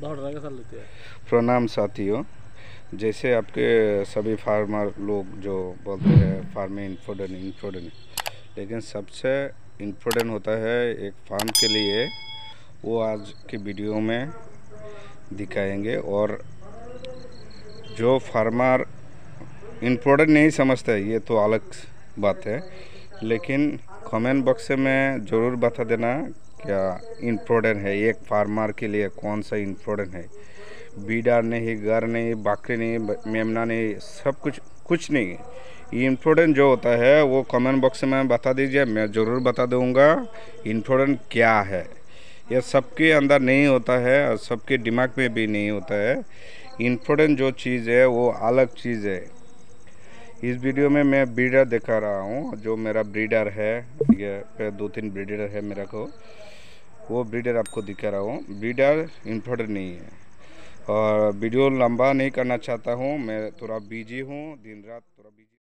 प्रणाम साथियों जैसे आपके सभी फार्मर लोग जो बोलते हैं फार्मिंग इम्पोर्टेंट इम्पोर्टेंट लेकिन सबसे इम्पोर्टेंट होता है एक फार्म के लिए वो आज की वीडियो में दिखाएंगे और जो फार्मर इम्पोर्टेंट नहीं समझते ये तो अलग बात है लेकिन कमेंट बॉक्स में ज़रूर बता देना क्या इम्पोर्टेंट है एक फार्मर के लिए कौन सा इम्पोर्टेंट है बीड़ा नहीं घर नहीं बकरी नहीं मेमना नहीं सब कुछ कुछ नहीं है इम्पोर्टेंट जो होता है वो कमेंट बॉक्स में बता दीजिए मैं ज़रूर बता दूंगा इम्पोर्टेंट क्या है यह सबके अंदर नहीं होता है और सबके दिमाग में भी नहीं होता है इम्पोर्टेंट जो चीज़ है वो अलग चीज़ है इस वीडियो में मैं ब्रीडर दिखा रहा हूँ जो मेरा ब्रीडर है ये दो तीन ब्रीडर है मेरा को वो ब्रीडर आपको दिखा रहा हूँ ब्रीडर इम्पोर्टेंट नहीं है और वीडियो लंबा नहीं करना चाहता हूँ मैं थोड़ा बिजी हूँ दिन रात थोड़ा बिजी